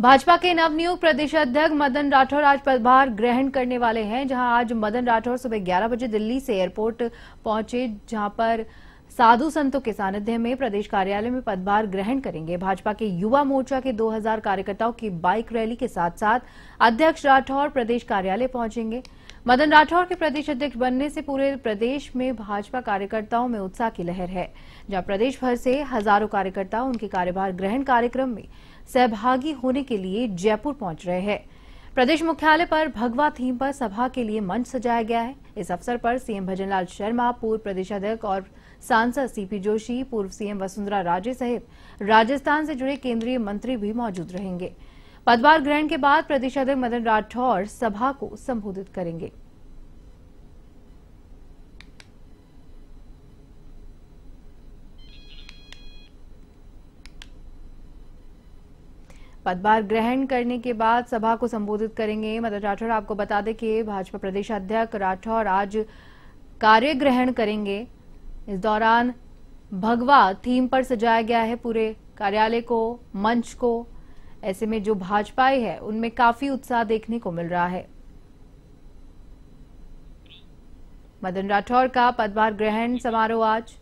भाजपा के नवनियुक्त प्रदेश अध्यक्ष मदन राठौर आज पदभार ग्रहण करने वाले हैं जहां आज मदन राठौर सुबह 11 बजे दिल्ली से एयरपोर्ट पहुंचे जहां पर साधु संतों के सानिध्य में प्रदेश कार्यालय में पदभार ग्रहण करेंगे भाजपा के युवा मोर्चा के 2000 कार्यकर्ताओं की बाइक रैली के साथ साथ अध्यक्ष राठौर प्रदेश कार्यालय पहुंचेंगे मदन राठौर के प्रदेश अध्यक्ष बनने से पूरे प्रदेश में भाजपा कार्यकर्ताओं में उत्साह की लहर है जहां प्रदेश भर से हजारों कार्यकर्ता उनके कार्यभार ग्रहण कार्यक्रम में सहभागी होने के लिए जयपुर पहुंच रहे हैं प्रदेश मुख्यालय पर भगवा थीम पर सभा के लिए मंच सजाया गया है इस अवसर पर सीएम भजनलाल शर्मा पूर्व प्रदेशाध्यक्ष और सांसद सीपी जोशी पूर्व सीएम वसुंधरा राजे सहित राजस्थान से जुड़े केंद्रीय मंत्री भी मौजूद रहेंगे पदभार ग्रहण के बाद प्रदेशाध्यक्ष मदन राठौर सभा को संबोधित करेंगे पदभार ग्रहण करने के बाद सभा को संबोधित करेंगे मदन राठौर आपको बता दें कि भाजपा प्रदेश अध्यक्ष राठौर आज कार्य ग्रहण करेंगे इस दौरान भगवा थीम पर सजाया गया है पूरे कार्यालय को मंच को ऐसे में जो भाजपाई है उनमें काफी उत्साह देखने को मिल रहा है मदन राठौर का पदभार ग्रहण समारोह आज